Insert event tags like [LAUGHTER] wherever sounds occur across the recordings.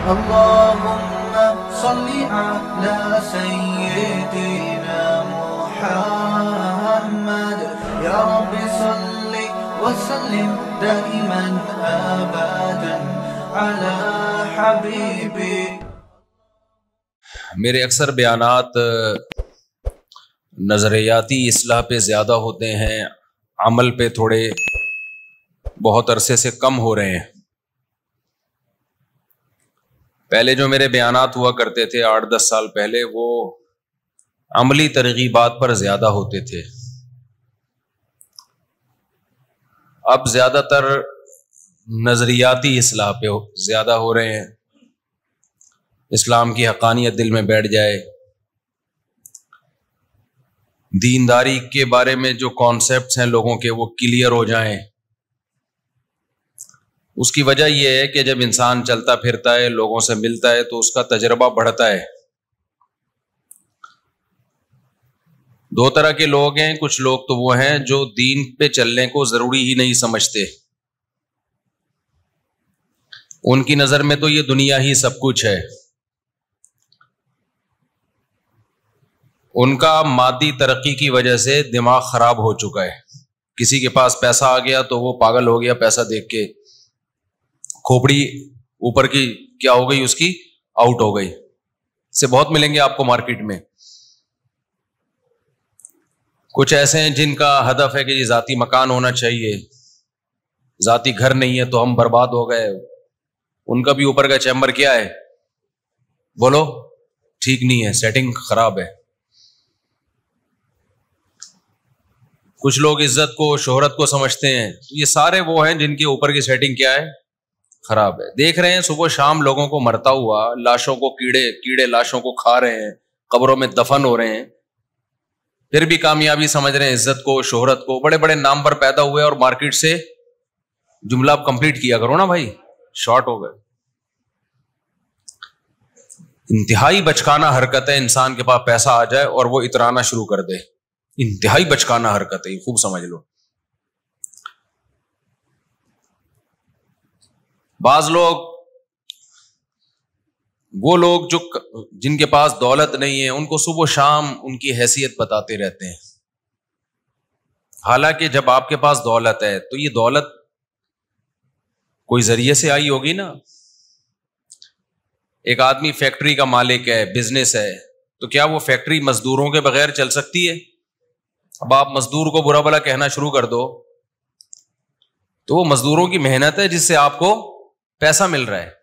اللهم صل على سيدنا محمد يا رب صل وسلم دائما أبدا على حبيبي मेरे अक्सर बयानात नज़रियाती असलाह पे ज़्यादा होते हैं अमल पे थोड़े बहुत अरसे से कम हो रहे हैं पहले जो मेरे बयान हुआ करते थे आठ दस साल पहले वो अमली तरगीबात पर ज्यादा होते थे अब ज्यादातर नजरियाती असलाह पे ज्यादा हो रहे हैं इस्लाम की हकानियत दिल में बैठ जाए दीनदारी के बारे में जो कॉन्सेप्ट हैं लोगों के वो क्लियर हो जाएं उसकी वजह यह है कि जब इंसान चलता फिरता है लोगों से मिलता है तो उसका तजर्बा बढ़ता है दो तरह के लोग हैं कुछ लोग तो वो हैं जो दीन पे चलने को जरूरी ही नहीं समझते उनकी नजर में तो ये दुनिया ही सब कुछ है उनका मादी तरक्की की वजह से दिमाग खराब हो चुका है किसी के पास पैसा आ गया तो वो पागल हो गया पैसा देख के खोपड़ी ऊपर की क्या हो गई उसकी आउट हो गई से बहुत मिलेंगे आपको मार्केट में कुछ ऐसे हैं जिनका हदफ है कि ये जाती मकान होना चाहिए जाती घर नहीं है तो हम बर्बाद हो गए उनका भी ऊपर का चैम्बर क्या है बोलो ठीक नहीं है सेटिंग खराब है कुछ लोग इज्जत को शोहरत को समझते हैं ये सारे वो हैं जिनके ऊपर की सेटिंग क्या है खराब है देख रहे हैं सुबह शाम लोगों को मरता हुआ लाशों को कीड़े कीड़े लाशों को खा रहे हैं कब्रों में दफन हो रहे हैं फिर भी कामयाबी समझ रहे हैं इज्जत को शोहरत को बड़े बड़े नाम पर पैदा हुए और मार्केट से जुमला आप कंप्लीट किया करो ना भाई शॉर्ट हो गए इंतहाई बचकाना हरकत है इंसान के पास पैसा आ जाए और वो इतराना शुरू कर दे इंतहाई बचकाना हरकत है खूब समझ लो बाज लोग वो लोग जो जिनके पास दौलत नहीं है उनको सुबह शाम उनकी हैसियत बताते रहते हैं हालांकि जब आपके पास दौलत है तो ये दौलत कोई जरिए से आई होगी ना एक आदमी फैक्ट्री का मालिक है बिजनेस है तो क्या वो फैक्ट्री मजदूरों के बगैर चल सकती है अब आप मजदूर को बुरा भला कहना शुरू कर दो तो वो मजदूरों की मेहनत है जिससे आपको पैसा मिल रहा है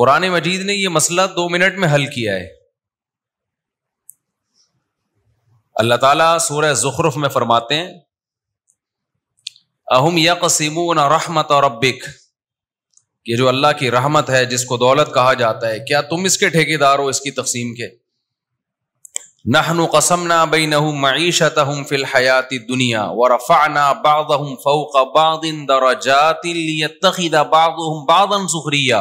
कुरान मजीद ने यह मसला दो मिनट में हल किया है अल्लाह ताला सूरह जुखरुफ में फरमाते हैं अहम यकसीमून रहमत और रब्बिक ये जो अल्लाह की रहमत है जिसको दौलत कहा जाता है क्या तुम इसके ठेकेदार हो इसकी तकसीम के नहनु कसमना बई नहु मीशत हम फिल हयात दुनिया व रफ़ाना बाद हम फ़ौक बादिन दराजातिदा बाद हम बादन सुखरिया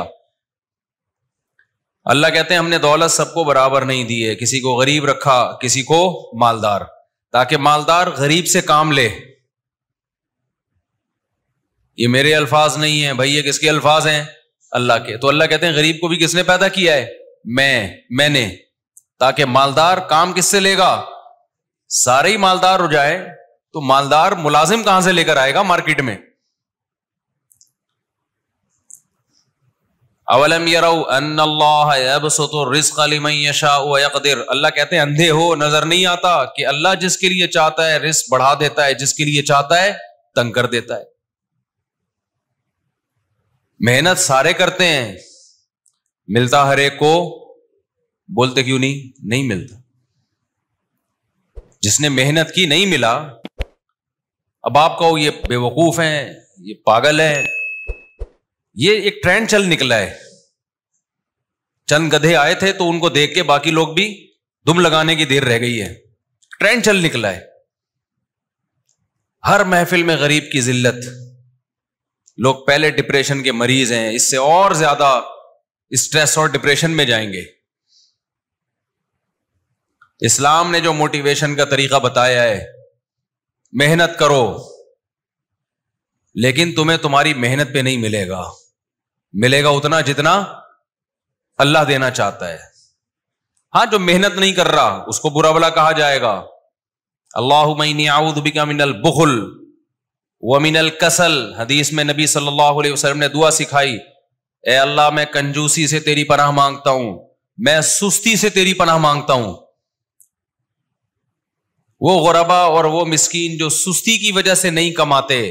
अल्लाह कहते हैं हमने दौलत सबको बराबर नहीं दी है किसी को गरीब रखा किसी को मालदार ताकि मालदार गरीब से काम ले ये मेरे अल्फाज नहीं है भाई ये किसके अल्फाज हैं अल्लाह के तो अल्लाह कहते हैं गरीब को भी किसने पैदा किया है मैं मैंने ताकि मालदार काम किससे लेगा सारे ही मालदार हो जाए तो मालदार मुलाजिम कहां से लेकर आएगा मार्केट में अवलम यकदिर अल्लाह कहते हैं अंधे हो नजर नहीं आता कि अल्लाह जिसके लिए चाहता है रिस्क बढ़ा देता है जिसके लिए चाहता है तंग कर देता है मेहनत सारे करते हैं मिलता हर एक को बोलते क्यों नहीं नहीं मिलता जिसने मेहनत की नहीं मिला अब आप कहो ये बेवकूफ हैं ये पागल है ये एक ट्रेंड चल निकला है चंद गधे आए थे तो उनको देख के बाकी लोग भी दुम लगाने की देर रह गई है ट्रेंड चल निकला है हर महफिल में गरीब की जिल्लत लोग पहले डिप्रेशन के मरीज हैं इससे और ज्यादा स्ट्रेस और डिप्रेशन में जाएंगे इस्लाम ने जो मोटिवेशन का तरीका बताया है मेहनत करो लेकिन तुम्हें तुम्हारी मेहनत पे नहीं मिलेगा मिलेगा उतना जितना अल्लाह देना चाहता है हाँ जो मेहनत नहीं कर रहा उसको बुरा भला कहा जाएगा अल्लाह मईनियाबिका मिनल बुखल व मिनल कसल हदीस में नबी सल्लल्लाहु अलैहि वसल्लम ने दुआ सिखाई ए अल्लाह मैं कंजूसी से तेरी पनाह मांगता हूं मैं सुस्ती से तेरी पनाह मांगता हूं वो गुरबा और वो मिस्कीन जो सुस्ती की वजह से नहीं कमाते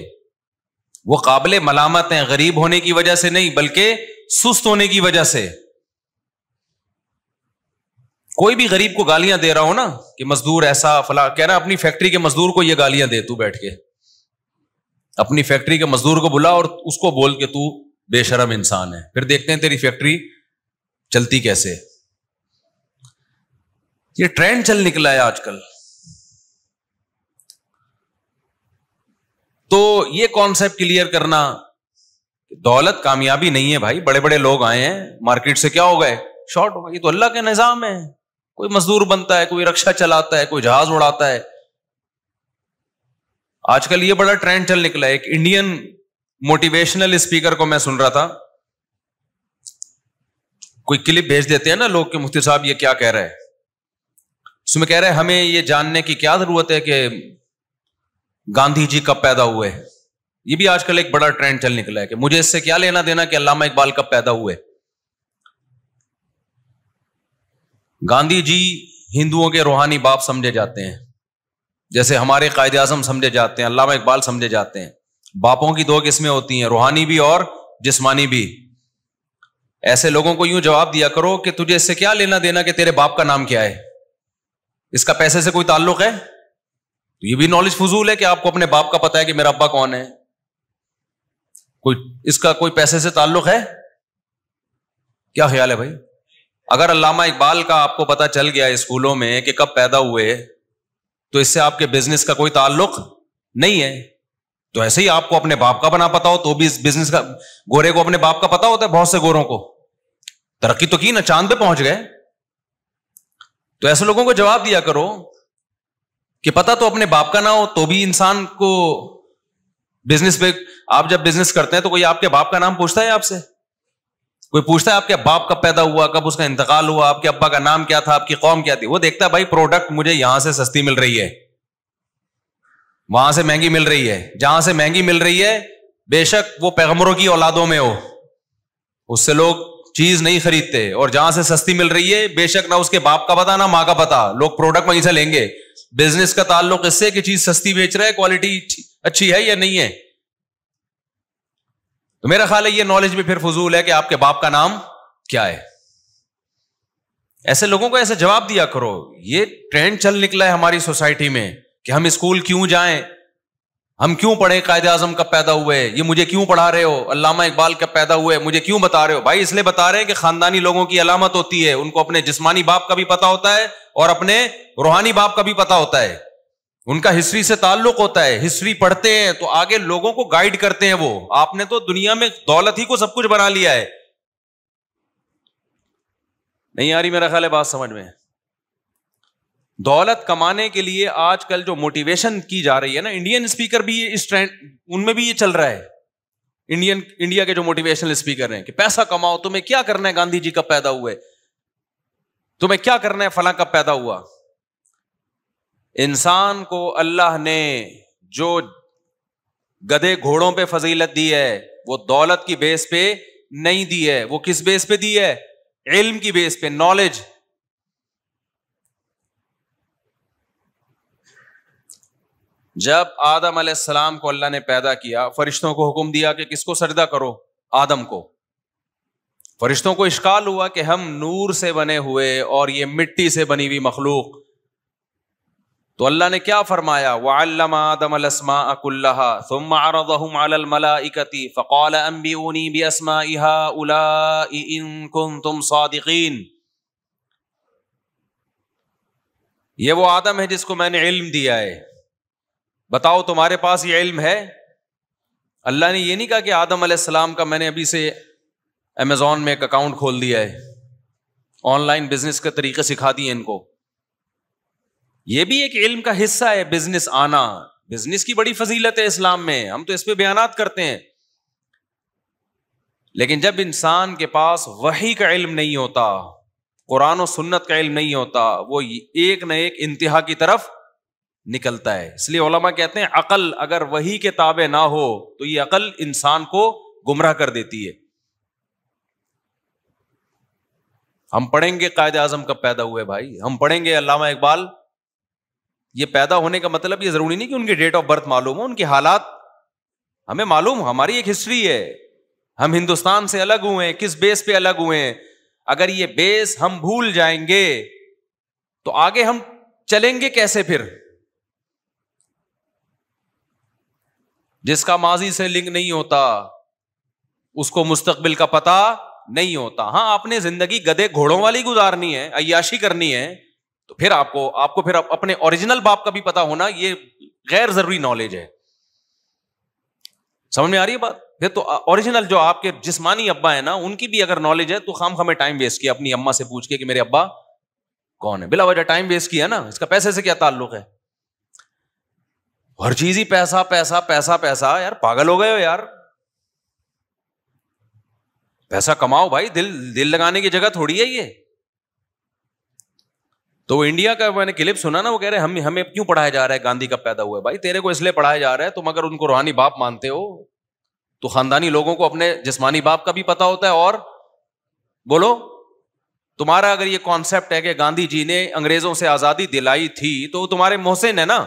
वो काबिल मलामत हैं गरीब होने की वजह से नहीं बल्कि सुस्त होने की वजह से कोई भी गरीब को गालियां दे रहा हो ना कि मजदूर ऐसा फला कह रहा अपनी फैक्ट्री के मजदूर को ये गालियां दे तू बैठ के अपनी फैक्ट्री के मजदूर को बुला और उसको बोल के तू बेशरम इंसान है फिर देखते हैं तेरी फैक्ट्री चलती कैसे ये ट्रेंड चल निकला है आजकल तो ये कॉन्सेप्ट क्लियर करना दौलत कामयाबी नहीं है भाई बड़े बड़े लोग आए हैं मार्केट से क्या हो गए शॉर्ट हो गए तो अल्लाह के निज़ाम है कोई मजदूर बनता है कोई रक्षा चलाता है कोई जहाज उड़ाता है आजकल ये बड़ा ट्रेंड चल निकला है एक इंडियन मोटिवेशनल स्पीकर को मैं सुन रहा था कोई क्लिप भेज देते हैं ना लोग के मुफ्ती साहब ये क्या कह रहे हैं उसमें कह रहे हैं हमें ये जानने की क्या जरूरत है कि गांधी जी कब पैदा हुए ये भी आजकल एक बड़ा ट्रेंड चल निकला है कि मुझे इससे क्या लेना देना कि अलामा इकबाल कब पैदा हुए गांधी जी हिंदुओं के रूहानी बाप समझे जाते हैं जैसे हमारे कायद आजम समझे जाते हैं अल्लामा इकबाल समझे जाते हैं बापों की दो किस्में होती हैं रूहानी भी और जिसमानी भी ऐसे लोगों को यूं जवाब दिया करो कि तुझे इससे क्या लेना देना कि तेरे बाप का नाम क्या है इसका पैसे से कोई ताल्लुक है तो ये भी नॉलेज फजूल है कि आपको अपने बाप का पता है कि मेरा अब्बा कौन है कोई इसका कोई पैसे से ताल्लुक है क्या ख्याल है भाई अगर अलामा इकबाल का आपको पता चल गया स्कूलों में कि कब पैदा हुए तो इससे आपके बिजनेस का कोई ताल्लुक नहीं है तो ऐसे ही आपको अपने बाप का बना पता हो तो भी इस बिजनेस का गोरे को अपने बाप का पता होता है बहुत से गोरों को तरक्की तो की ना चांद पे पहुंच गए तो ऐसे लोगों को जवाब दिया करो कि पता तो अपने बाप का ना हो तो भी इंसान को बिजनेस पे आप जब बिजनेस करते हैं तो कोई आपके बाप का नाम पूछता है आपसे कोई पूछता है आपके बाप कब पैदा हुआ कब उसका इंतकाल हुआ आपके अब्बा का नाम क्या था आपकी कौम क्या थी वो देखता है भाई प्रोडक्ट मुझे यहां से सस्ती मिल रही है वहां से महंगी मिल रही है जहां से महंगी मिल रही है बेशक वो पैगमरों की औलादों में हो उससे लोग चीज नहीं खरीदते और जहां से सस्ती मिल रही है बेशक ना उसके बाप का पता ना माँ का पता लोग प्रोडक्ट वहीं से लेंगे बिजनेस का ताल्लुक इससे कि चीज सस्ती बेच रहा है क्वालिटी अच्छी है या नहीं है तो मेरा ख्याल है ये नॉलेज भी फिर फजूल है कि आपके बाप का नाम क्या है ऐसे लोगों को ऐसे जवाब दिया करो ये ट्रेंड चल निकला है हमारी सोसाइटी में कि हम स्कूल क्यों जाएं हम क्यों पढ़े कायद आजम कब पैदा हुए ये मुझे क्यों पढ़ा रहे हो अलामा इकबाल कब पैदा हुए मुझे क्यों बता रहे हो भाई इसलिए बता रहे हैं कि खानदानी लोगों की अलामत होती है उनको अपने जिस्मानी बाप का भी पता होता है और अपने रूहानी बाप का भी पता होता है उनका हिस्ट्री से ताल्लुक होता है हिस्ट्री पढ़ते हैं तो आगे लोगों को गाइड करते हैं वो आपने तो दुनिया में दौलत ही को सब कुछ बना लिया है नहीं आ रही मेरा ख्याल है बात समझ में दौलत कमाने के लिए आजकल जो मोटिवेशन की जा रही है ना इंडियन स्पीकर भी इस ट्रेंड उनमें भी ये चल रहा है इंडियन इंडिया के जो मोटिवेशनल स्पीकर हैं कि पैसा कमाओ तुम्हें क्या करना है गांधी जी कब पैदा हुए तुम्हें क्या करना है फला कब पैदा हुआ इंसान को अल्लाह ने जो गधे घोड़ों पे फजीलत दी है वो दौलत की बेस पे नहीं दी है वो किस बेस पे दी है इल्म की बेस पे नॉलेज जब आदम सलाम को अल्लाह ने पैदा किया फरिश्तों को हुक्म दिया कि किसको सजदा करो आदम को फरिश्तों को इश्काल हुआ कि हम नूर से बने हुए और ये मिट्टी से बनी हुई मखलूक तो अल्लाह ने क्या फरमाया वालम आदम अलस्माकुल्लाती फ़कौल अम्बीनी बी असमा तुम सदीन ये वो आदम है जिसको मैंने इल्म दिया है बताओ तुम्हारे पास ये इल्म है अल्लाह ने ये नहीं कहा कि आदम आसमाम का मैंने अभी से अमेजोन में एक अकाउंट खोल दिया है ऑनलाइन बिजनेस के तरीके सिखा दिए इनको यह भी एक इल्म का हिस्सा है बिजनेस आना बिजनेस की बड़ी फजीलत है इस्लाम में हम तो इस पर बयान करते हैं लेकिन जब इंसान के पास वही का इल्म नहीं होता कुरान और सुन्नत का इल्म नहीं होता वो एक न एक इंतहा की तरफ निकलता है इसलिए ओलमा कहते हैं अकल अगर वही के ताबे ना हो तो ये अकल इंसान को गुमराह कर देती है हम पढ़ेंगे कायद आजम कब पैदा हुए भाई हम पढ़ेंगे अलामा इकबाल ये पैदा होने का मतलब ये जरूरी नहीं कि उनकी डेट ऑफ बर्थ मालूम हो उनके हालात हमें मालूम हमारी एक हिस्ट्री है हम हिंदुस्तान से अलग हुए हैं किस बेस पे अलग हुए हैं अगर ये बेस हम भूल जाएंगे तो आगे हम चलेंगे कैसे फिर जिसका माजी से लिंक नहीं होता उसको मुस्तकबिल का पता नहीं होता हाँ आपने जिंदगी गधे घोड़ों वाली गुजारनी है अयाशी करनी है तो फिर आपको आपको फिर आप अपने ओरिजिनल बाप का भी पता होना ये गैर जरूरी नॉलेज है समझ में आ रही है बात फिर तो ओरिजिनल जो आपके जिसमानी अब्बा है ना उनकी भी अगर नॉलेज है तो खाम खामे टाइम वेस्ट किया अपनी अम्मा से पूछ के कि मेरे अब्बा कौन है बिला वजह टाइम वेस्ट किया ना इसका पैसे से क्या ताल्लुक है हर चीज ही पैसा पैसा पैसा पैसा यार पागल हो गए हो यार पैसा कमाओ भाई दिल दिल लगाने की जगह थोड़ी है ये तो इंडिया का मैंने क्लिप सुना ना वो कह रहे हम हमें क्यों पढ़ाया जा रहा है गांधी कब पैदा हुआ है भाई तेरे को इसलिए पढ़ाया जा रहा है तुम अगर उनको रूहानी बाप मानते हो तो खानदानी लोगों को अपने जिसमानी बाप का भी पता होता है और बोलो तुम्हारा अगर ये कॉन्सेप्ट है कि गांधी जी ने अंग्रेजों से आजादी दिलाई थी तो तुम्हारे मोहसिन है ना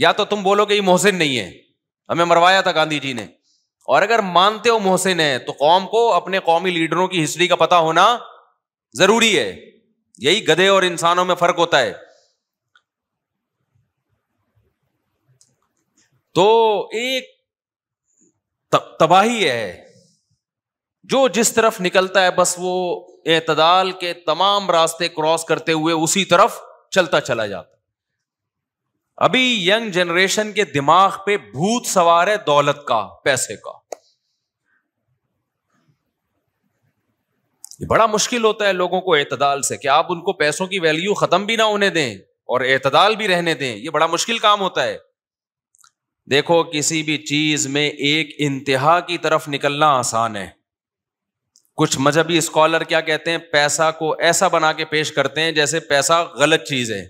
या तो तुम बोलोगे ये मोहसिन नहीं है हमें मरवाया था गांधी जी ने और अगर मानते हो मोहसिन है तो कौम को अपने कौमी लीडरों की हिस्ट्री का पता होना जरूरी है यही गधे और इंसानों में फर्क होता है तो एक तबाही है जो जिस तरफ निकलता है बस वो एतदाल के तमाम रास्ते क्रॉस करते हुए उसी तरफ चलता चला जाता अभी यंग जनरेशन के दिमाग पे भूत सवार है दौलत का पैसे का ये बड़ा मुश्किल होता है लोगों को एतदाल से कि आप उनको पैसों की वैल्यू खत्म भी ना होने दें और एतदाल भी रहने दें ये बड़ा मुश्किल काम होता है देखो किसी भी चीज में एक इंतहा की तरफ निकलना आसान है कुछ मजहबी स्कॉलर क्या कहते हैं पैसा को ऐसा बना के पेश करते हैं जैसे पैसा गलत चीज है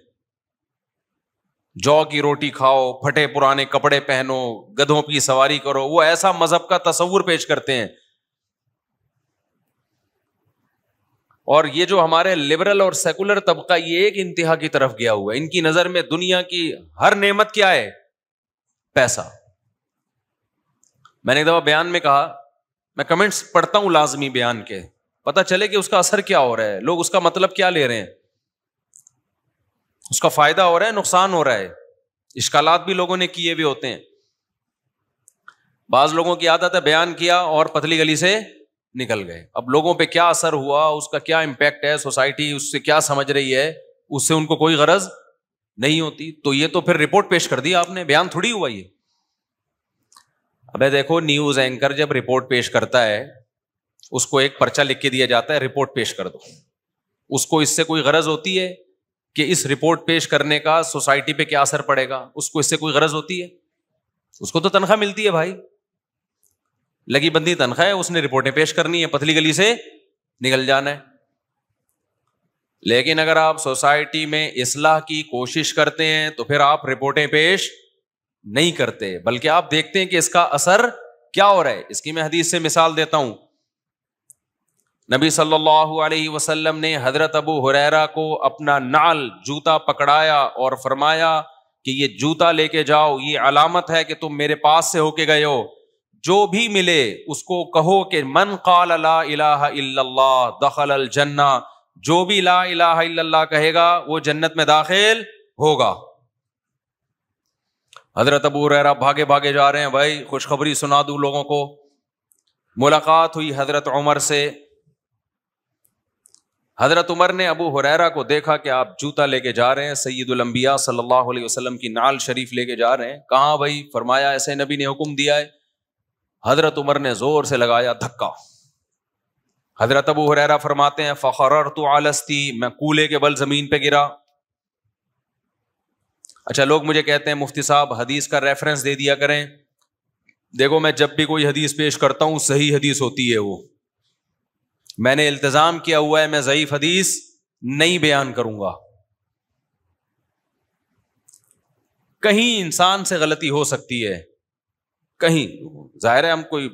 जौ की रोटी खाओ फटे पुराने कपड़े पहनो गधों की सवारी करो वो ऐसा मजहब का तस्वूर पेश करते हैं और ये जो हमारे लिबरल और सेकुलर तबका ये एक इंतहा की तरफ गया हुआ है इनकी नजर में दुनिया की हर नेमत क्या है पैसा मैंने एक दफा बयान में कहा मैं कमेंट्स पढ़ता हूं लाजमी बयान के पता चले कि उसका असर क्या हो रहा है लोग उसका मतलब क्या ले रहे हैं उसका फायदा हो रहा है नुकसान हो रहा है इश्कालात भी लोगों ने किए हुए होते हैं बाज लोगों की आदत है बयान किया और पतली गली से निकल गए अब लोगों पे क्या असर हुआ उसका क्या इम्पैक्ट है सोसाइटी उससे क्या समझ रही है उससे उनको कोई गरज नहीं होती तो ये तो फिर रिपोर्ट पेश कर दी आपने बयान थोड़ी हुआ ये अबे देखो न्यूज एंकर जब रिपोर्ट पेश करता है उसको एक पर्चा लिख के दिया जाता है रिपोर्ट पेश कर दो उसको इससे कोई गरज होती है कि इस रिपोर्ट पेश करने का सोसाइटी पे क्या असर पड़ेगा उसको इससे कोई गरज होती है उसको तो तनख्वाह मिलती है भाई लगी बंदी तनख्वाह है उसने रिपोर्टें पेश करनी है पतली गली से निकल जाना है लेकिन अगर आप सोसाइटी में इसलाह की कोशिश करते हैं तो फिर आप रिपोर्टें पेश नहीं करते बल्कि आप देखते हैं कि इसका असर क्या हो रहा है इसकी मैं हदीस से मिसाल देता हूं नबी सल्लल्लाहु अलैहि वसल्लम ने हजरत अबू हुरैरा को अपना नाल जूता पकड़ाया और फरमाया कि ये जूता लेके जाओ ये अलामत है कि तुम मेरे पास से होके गए हो जो भी मिले उसको कहो कि मन काल ला इलाहा इल्लल्लाह दखल अल जन्ना जो भी ला इलाहा इल्लल्लाह कहेगा वो जन्नत में दाखिल होगा हजरत अबू हुरैरा भागे भागे जा रहे हैं भाई खुशखबरी सुना दू लोगों को मुलाकात हुई हजरत उमर से हजरत उमर ने अबू हुरैरा को देखा कि आप जूता लेके जा रहे हैं सैदुलम्बिया सल्लल्लाहु अलैहि वसल्लम की नाल शरीफ लेके जा रहे हैं कहाँ भाई फरमाया ऐसे नबी ने हुक्म दिया है हजरत उमर ने जोर से लगाया धक्का हजरत अबू हुरैरा फरमाते हैं फ़खर तो आलस्ती मैं कूले के बल ज़मीन पर गिरा अच्छा लोग मुझे कहते हैं मुफ्ती साहब हदीस का रेफरेंस दे दिया करें देखो मैं जब भी कोई हदीस पेश करता हूँ सही हदीस होती है वो मैंने इल्तज़ाम किया हुआ है मैं ज़यीफ़ हदीस नहीं बयान करूंगा कहीं इंसान से गलती हो सकती है कहीं जाहिर है हम कोई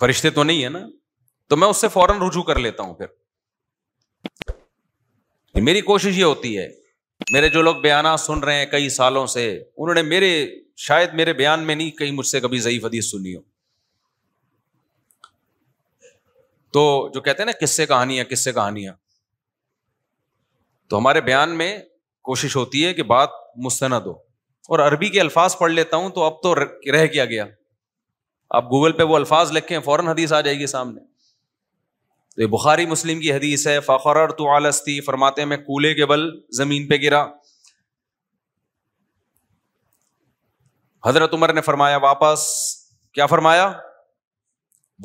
फरिश्ते तो नहीं है ना तो मैं उससे फौरन रुजू कर लेता हूं फिर मेरी कोशिश ये होती है मेरे जो लोग बयान सुन रहे हैं कई सालों से उन्होंने मेरे शायद मेरे बयान में नहीं कहीं मुझसे कभी ज़यीफ़ हदीस सुनी हो तो जो कहते हैं ना किससे कहानियां किससे कहानियां तो हमारे बयान में कोशिश होती है कि बात मुस्ंद हो और अरबी के अल्फाज पढ़ लेता हूं तो अब तो रह क्या गया आप गूगल पे वो अल्फाज लिखें फौरन हदीस आ जाएगी सामने तो ये बुखारी मुस्लिम की हदीस है फ़खर तो आलस्ती फरमाते में कूले के बल जमीन पे गिरा हजरत उमर ने फरमाया वापस क्या फरमाया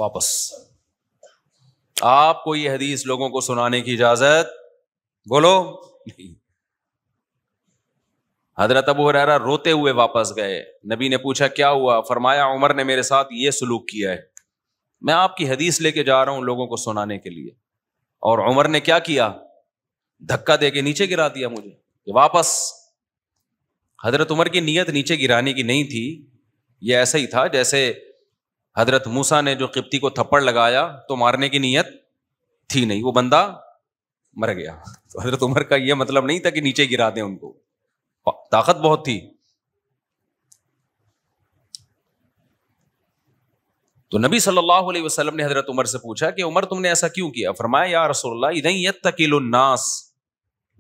वापस आपको ये हदीस लोगों को सुनाने की इजाजत बोलो नहीं हजरत अबू हरारा रोते हुए वापस गए नबी ने पूछा क्या हुआ फरमाया उमर ने मेरे साथ ये सलूक किया है मैं आपकी हदीस लेके जा रहा हूं लोगों को सुनाने के लिए और उमर ने क्या किया धक्का दे के नीचे गिरा दिया मुझे कि वापस हजरत उमर की नीयत नीचे गिराने की नहीं थी यह ऐसा ही था जैसे हजरत मूसा ने जो किप्ती को थप्पड़ लगाया तो मारने की नीयत थी नहीं वो बंदा मर गया तो हजरत उमर का यह मतलब नहीं था कि नीचे गिरा दें उनको ताकत बहुत थी तो नबी सल्लल्लाहु अलैहि वसल्लम ने हजरत उमर से पूछा कि उमर तुमने ऐसा क्यों किया फरमाया या रसोल्ला नास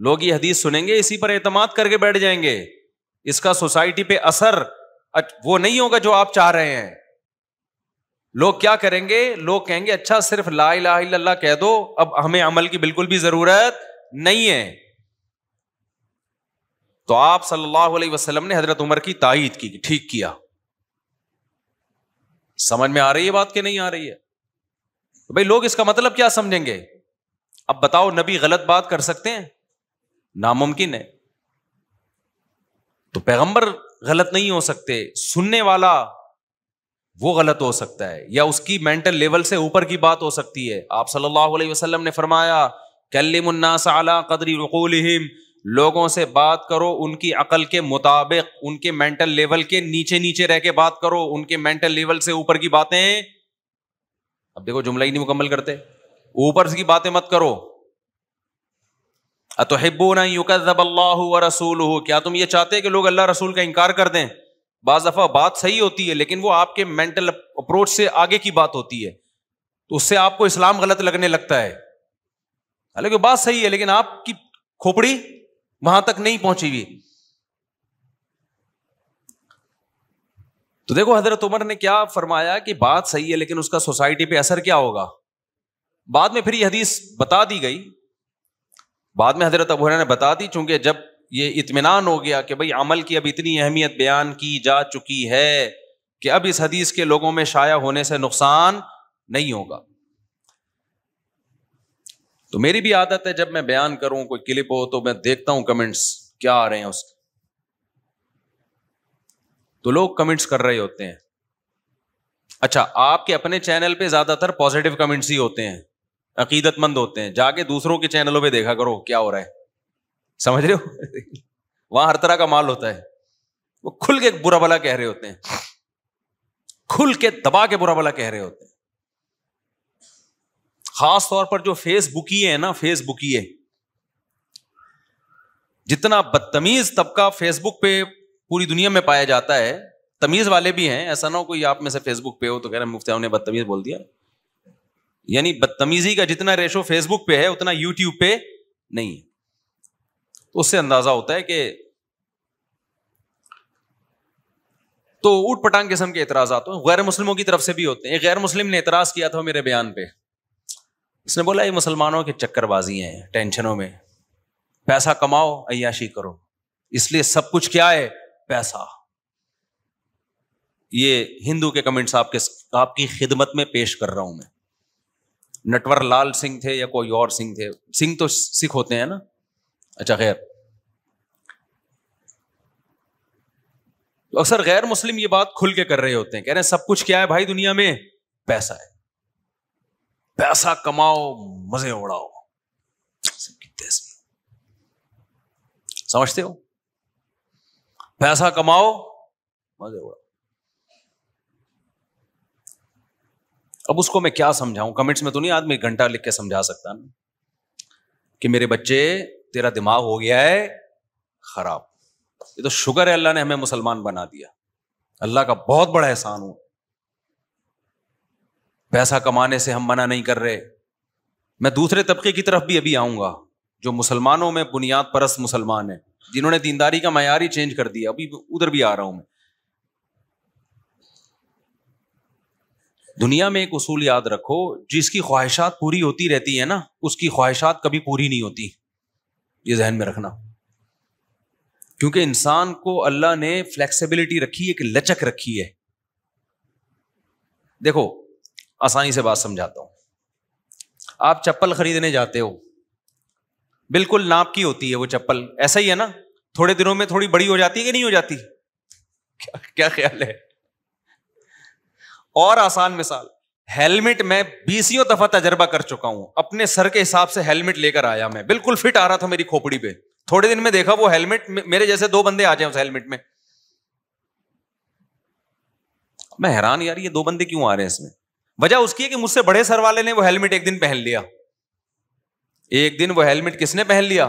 लोग ये हदीस सुनेंगे इसी पर एतमाद करके बैठ जाएंगे इसका सोसाइटी पे असर वो नहीं होगा जो आप चाह रहे हैं लोग क्या करेंगे लोग कहेंगे अच्छा सिर्फ ला इला कह दो अब हमें अमल की बिल्कुल भी जरूरत नहीं है तो आप सल्लल्लाहु अलैहि वसल्लम ने हजरत उमर की ताइद की ठीक किया समझ में आ रही है बात कि नहीं आ रही है तो भाई लोग इसका मतलब क्या समझेंगे अब बताओ नबी गलत बात कर सकते हैं नामुमकिन है तो पैगंबर गलत नहीं हो सकते सुनने वाला वो गलत हो सकता है या उसकी मेंटल लेवल से ऊपर की बात हो सकती है आप सल्लल्लाहु अलैहि वसल्लम ने फरमाया कल्लमन्नास अला कदरी रकूलहिम लोगों से बात करो उनकी अकल के मुताबिक उनके मेंटल लेवल के नीचे नीचे रह के बात करो उनके मेंटल लेवल से ऊपर की बातें अब देखो जुमला ही नहीं मुकम्मल करते ऊपर की बातें मत करो अतहबू ना युकब रसूल क्या तुम ये चाहते कि लोग अल्लाह रसूल का इनकार कर दें बाज दफा बात सही होती है लेकिन वो आपके मेंटल अप्रोच से आगे की बात होती है तो उससे आपको इस्लाम गलत लगने लगता है हालांकि बात सही है लेकिन आपकी खोपड़ी वहां तक नहीं पहुंची हुई तो देखो हजरत उमर ने क्या फरमाया कि बात सही है लेकिन उसका सोसाइटी पे असर क्या होगा बाद में फिर यह हदीस बता दी गई बाद में हजरत अबू ने बता दी चूंकि जब ये इत्मीनान हो गया कि भाई अमल की अब इतनी अहमियत बयान की जा चुकी है कि अब इस हदीस के लोगों में शाया होने से नुकसान नहीं होगा तो मेरी भी आदत है जब मैं बयान करूं कोई क्लिप हो तो मैं देखता हूं कमेंट्स क्या आ रहे हैं उसके तो लोग कमेंट्स कर रहे होते हैं अच्छा आपके अपने चैनल पे ज्यादातर पॉजिटिव कमेंट्स ही होते हैं अकीदतमंद होते हैं जाके दूसरों के चैनलों पे देखा करो क्या हो रहा है समझ रहे हो वहां हर तरह का माल होता है वो खुल के बुरा भला कह रहे होते हैं खुल के दबा के बुरा भला कह रहे होते हैं खास तौर पर जो फेसबुकी है ना फेसबुकी है जितना बदतमीज तबका फेसबुक पे पूरी दुनिया में पाया जाता है तमीज वाले भी हैं ऐसा ना हो कोई आप में से फेसबुक पे हो तो कह रहे मुफ्तिया ने बदतमीज बोल दिया यानी बदतमीजी का जितना रेशो फेसबुक पे है उतना यूट्यूब पे नहीं है तो उससे अंदाजा होता है कि तो ऊट पटांग किस्म के एतराज तो गैर मुस्लिमों की तरफ से भी होते हैं गैर मुस्लिम ने एतराज किया था मेरे बयान पे उसने बोला ये मुसलमानों की चक्करबाजी हैं टेंशनों में पैसा कमाओ अयाशी करो इसलिए सब कुछ क्या है पैसा ये हिंदू के कमेंट्स आपके आपकी खिदमत में पेश कर रहा हूं मैं नटवर लाल सिंह थे या कोई और सिंह थे सिंह तो सिख होते हैं ना अच्छा खैर तो अक्सर गैर मुस्लिम ये बात खुल के कर रहे होते हैं कह रहे हैं सब कुछ क्या है भाई दुनिया में पैसा है पैसा कमाओ मजे उड़ाओ समझते हो पैसा कमाओ मजे उड़ाओ अब उसको मैं क्या समझाऊं कमेंट्स में तो नहीं आदमी घंटा लिख के समझा सकता ना कि मेरे बच्चे तेरा दिमाग हो गया है खराब ये तो शुगर है अल्लाह ने हमें मुसलमान बना दिया अल्लाह का बहुत बड़ा एहसान हो पैसा कमाने से हम मना नहीं कर रहे मैं दूसरे तबके की तरफ भी अभी आऊंगा जो मुसलमानों में बुनियाद परस्त मुसलमान है जिन्होंने दीनदारी का मैार ही चेंज कर दिया अभी उधर भी आ रहा हूं मैं दुनिया में एक उसूल याद रखो जिसकी ख्वाहिशात पूरी होती रहती है ना उसकी ख्वाहिशात कभी पूरी नहीं होती ये जहन में रखना क्योंकि इंसान को अल्लाह ने फ्लेक्सिबिलिटी रखी है कि लचक रखी है देखो आसानी से बात समझाता हूं आप चप्पल खरीदने जाते हो बिल्कुल नाप की होती है वो चप्पल ऐसा ही है ना थोड़े दिनों में थोड़ी बड़ी हो जाती है कि नहीं हो जाती क्या, क्या ख्याल है और आसान मिसाल हेलमेट मैं बीसियों दफा तजर्बा कर चुका हूं अपने सर के हिसाब से हेलमेट लेकर आया मैं बिल्कुल फिट आ रहा था मेरी खोपड़ी पे थोड़े दिन में देखा वो हेलमेट मेरे जैसे दो बंदे आ जाए उस हेलमेट में मैं हैरान यार ये दो बंदे क्यों आ रहे हैं इसमें वजह उसकी है कि मुझसे बड़े सर वाले ने वो हेलमेट एक दिन पहन लिया एक दिन वो हेलमेट किसने पहन लिया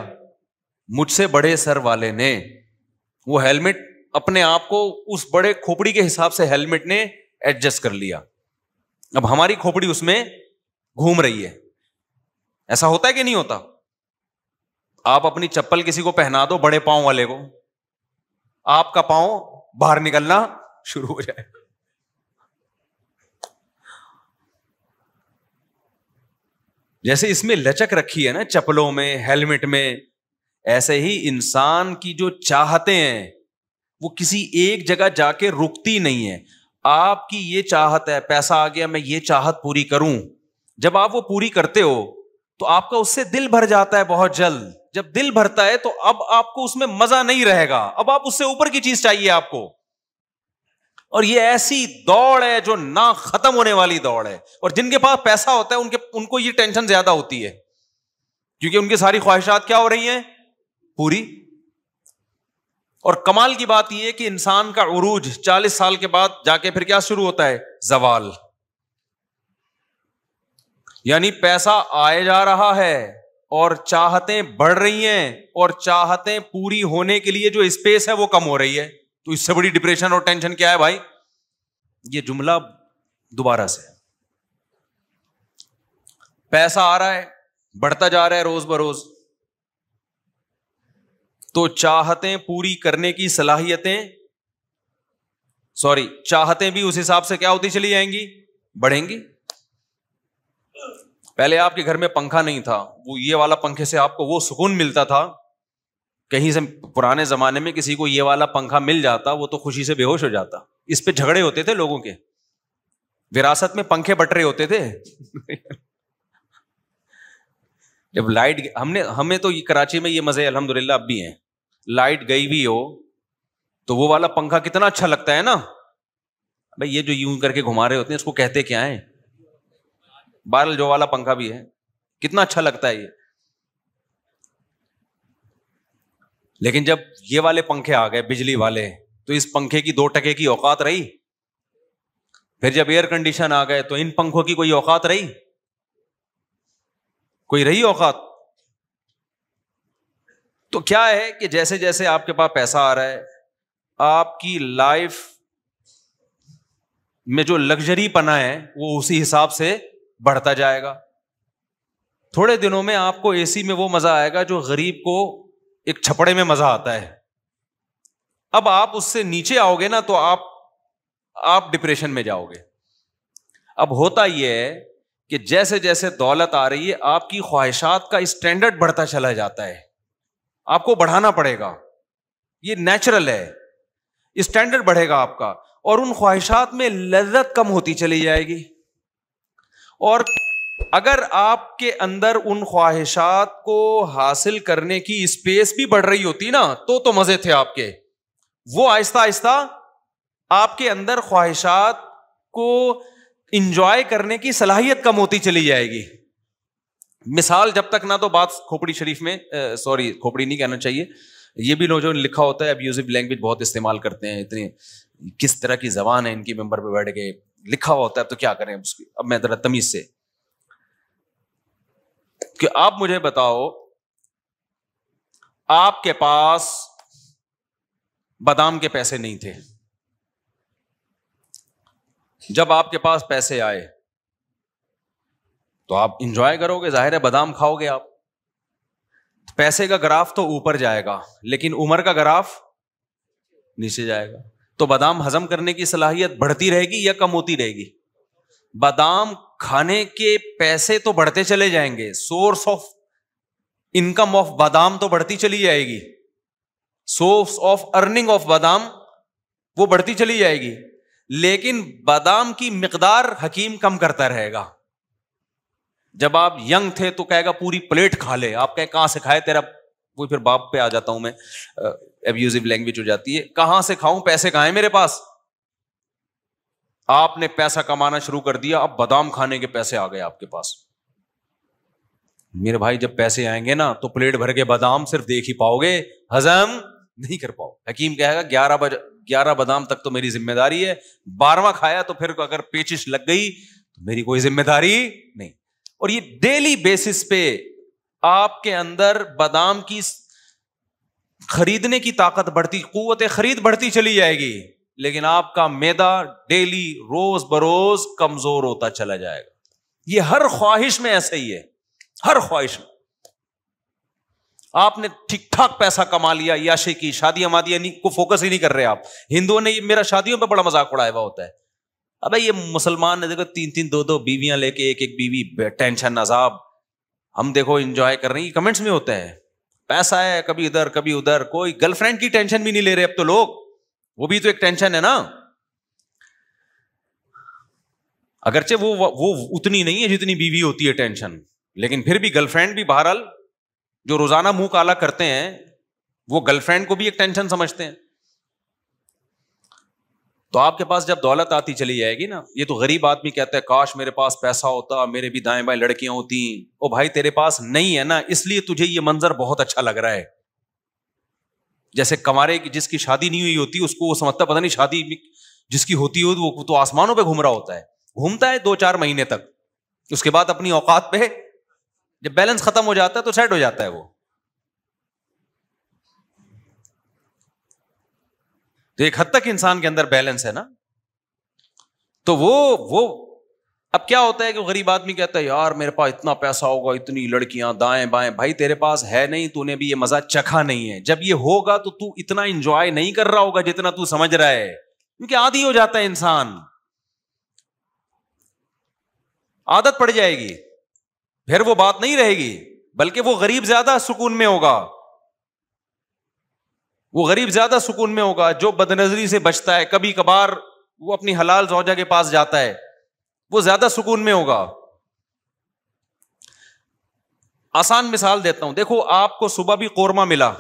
मुझसे बड़े सर वाले ने वो हेलमेट अपने आप को उस बड़े खोपड़ी के हिसाब से हेलमेट ने एडजस्ट कर लिया अब हमारी खोपड़ी उसमें घूम रही है ऐसा होता है कि नहीं होता आप अपनी चप्पल किसी को पहना दो बड़े पांव वाले को आपका पांव बाहर निकलना शुरू हो जाए जैसे इसमें लचक रखी है ना चप्पलों में हेलमेट में ऐसे ही इंसान की जो चाहते हैं वो किसी एक जगह जाके रुकती नहीं है आपकी ये चाहत है पैसा आ गया मैं ये चाहत पूरी करूं जब आप वो पूरी करते हो तो आपका उससे दिल भर जाता है बहुत जल्द जब दिल भरता है तो अब आपको उसमें मजा नहीं रहेगा अब आप उससे ऊपर की चीज चाहिए आपको और ये ऐसी दौड़ है जो ना खत्म होने वाली दौड़ है और जिनके पास पैसा होता है उनके उनको ये टेंशन ज्यादा होती है क्योंकि उनकी सारी ख्वाहिशात क्या हो रही हैं पूरी और कमाल की बात यह कि इंसान का उरूज 40 साल के बाद जाके फिर क्या शुरू होता है जवाल यानी पैसा आए जा रहा है और चाहतें बढ़ रही हैं और चाहतें पूरी होने के लिए जो स्पेस है वो कम हो रही है तो इससे बड़ी डिप्रेशन और टेंशन क्या है भाई ये जुमला दोबारा से पैसा आ रहा है बढ़ता जा रहा है रोज बरोज तो चाहते पूरी करने की सलाहियतें सॉरी चाहते भी उस हिसाब से क्या होती चली जाएंगी बढ़ेंगी पहले आपके घर में पंखा नहीं था वो ये वाला पंखे से आपको वो सुकून मिलता था कहीं से पुराने जमाने में किसी को ये वाला पंखा मिल जाता वो तो खुशी से बेहोश हो जाता इस पे झगड़े होते थे लोगों के विरासत में पंखे बट रहे होते थे [LAUGHS] जब लाइट हमने हमें तो ये कराची में ये मजे अल्हम्दुलिल्लाह अब भी हैं लाइट गई भी हो तो वो वाला पंखा कितना अच्छा लगता है ना भाई ये जो यूं करके घुमा रहे होते हैं इसको कहते क्या है बारल जो वाला पंखा भी है कितना अच्छा लगता है ये लेकिन जब ये वाले पंखे आ गए बिजली वाले तो इस पंखे की दो टके की औकात रही फिर जब एयर कंडीशन आ गए तो इन पंखों की कोई औकात रही कोई रही औकात तो क्या है कि जैसे जैसे आपके पास पैसा आ रहा है आपकी लाइफ में जो लग्जरी पना है वो उसी हिसाब से बढ़ता जाएगा थोड़े दिनों में आपको एसी में वो मजा आएगा जो गरीब को एक छपड़े में मजा आता है अब आप उससे नीचे आओगे ना तो आप आप डिप्रेशन में जाओगे अब होता यह है कि जैसे जैसे दौलत आ रही है आपकी ख्वाहिशात का स्टैंडर्ड बढ़ता चला जाता है आपको बढ़ाना पड़ेगा ये नेचुरल है स्टैंडर्ड बढ़ेगा आपका और उन ख्वाहिशात में लज्जत कम होती चली जाएगी और अगर आपके अंदर उन ख्वाहिशात को हासिल करने की स्पेस भी बढ़ रही होती ना तो तो मजे थे आपके वो आहिस्ता आहिस्ता आपके अंदर ख्वाहिशात को इंजॉय करने की सलाहियत कम होती चली जाएगी मिसाल जब तक ना तो बात खोपड़ी शरीफ में सॉरी खोपड़ी नहीं कहना चाहिए ये भी लोग जो लिखा होता है अब अब्यूजिव लैंग्वेज बहुत इस्तेमाल करते हैं इतने किस तरह की जबान है इनकी मेम्बर पर बैठ के लिखा होता है तो क्या करें उसकी अब मैं जरा तमीज से कि आप मुझे बताओ आपके पास बादाम के पैसे नहीं थे जब आपके पास पैसे आए तो आप इंजॉय करोगे जाहिर है बादाम खाओगे आप पैसे का ग्राफ तो ऊपर जाएगा लेकिन उम्र का ग्राफ नीचे जाएगा तो बादाम हजम करने की सलाहियत बढ़ती रहेगी या कम होती रहेगी बादाम खाने के पैसे तो बढ़ते चले जाएंगे सोर्स ऑफ इनकम ऑफ बादाम तो बढ़ती चली जाएगी सोर्स ऑफ अर्निंग ऑफ बादाम वो बढ़ती चली जाएगी लेकिन बादाम की मकदार हकीम कम करता रहेगा जब आप यंग थे तो कहेगा पूरी प्लेट खा ले आप कहे कहां से खाए तेरा वो फिर बाप पे आ जाता हूं मैं एब्यूजिव लैंग्वेज हो जाती है कहां से खाऊं पैसे कहा मेरे पास आपने पैसा कमाना शुरू कर दिया अब बादाम खाने के पैसे आ गए आपके पास मेरे भाई जब पैसे आएंगे ना तो प्लेट भर के बादाम सिर्फ देख ही पाओगे हजम नहीं कर पाओ हकीम कहेगा ग्यारह बज ग्यारह बादाम तक तो मेरी जिम्मेदारी है बारवा खाया तो फिर अगर पेचिश लग गई तो मेरी कोई जिम्मेदारी नहीं और ये डेली बेसिस पे आपके अंदर बादाम की खरीदने की ताकत बढ़ती कुत खरीद बढ़ती चली जाएगी लेकिन आपका मैदा डेली रोज बरोज कमजोर होता चला जाएगा ये हर ख्वाहिश में ऐसा ही है हर ख्वाहिश में आपने ठीक ठाक पैसा कमा लिया याशे की शादी हमादी को फोकस ही नहीं कर रहे आप हिंदुओं ने मेरा शादियों पर बड़ा मजाक उड़ाया हुआ होता है अब ये मुसलमान ने देखो तीन तीन दो दो बीवियां लेके एक एक बीवी टेंशन अजाब हम देखो इंजॉय कर रहे हैं कमेंट्स में होते हैं पैसा है कभी इधर कभी उधर कोई गर्लफ्रेंड की टेंशन भी नहीं ले रहे अब तो लोग वो भी तो एक टेंशन है ना अगरचे वो वो उतनी नहीं है जितनी बीवी होती है टेंशन लेकिन फिर भी गर्लफ्रेंड भी बहरहाल जो रोजाना मुंह काला करते हैं वो गर्लफ्रेंड को भी एक टेंशन समझते हैं तो आपके पास जब दौलत आती चली जाएगी ना ये तो गरीब आदमी कहता है काश मेरे पास पैसा होता मेरे भी दाएं बाएं लड़कियां होती ओ भाई तेरे पास नहीं है ना इसलिए तुझे ये मंजर बहुत अच्छा लग रहा है जैसे कमारे की जिसकी शादी नहीं हुई होती उसको वो समझता पता नहीं शादी जिसकी होती हो वो तो आसमानों पर घूम रहा होता है घूमता है दो चार महीने तक उसके बाद अपनी औकात पे जब बैलेंस खत्म हो जाता है तो सेट हो जाता है वो तो एक हद तक इंसान के अंदर बैलेंस है ना तो वो वो अब क्या होता है कि गरीब आदमी कहता है यार मेरे पास इतना पैसा होगा इतनी लड़कियां दाएं बाएं भाई तेरे पास है नहीं तूने भी ये मजा चखा नहीं है जब ये होगा तो तू इतना इंजॉय नहीं कर रहा होगा जितना तू समझ रहा है क्योंकि आदि हो जाता है इंसान आदत पड़ जाएगी फिर वो बात नहीं रहेगी बल्कि वो गरीब ज्यादा सुकून में होगा वो गरीब ज्यादा सुकून में होगा जो बदनजरी से बचता है कभी कभार वो अपनी हलाल जौजा के पास जाता है वो ज्यादा सुकून में होगा आसान मिसाल देता हूं देखो आपको सुबह भी कोरमा मिला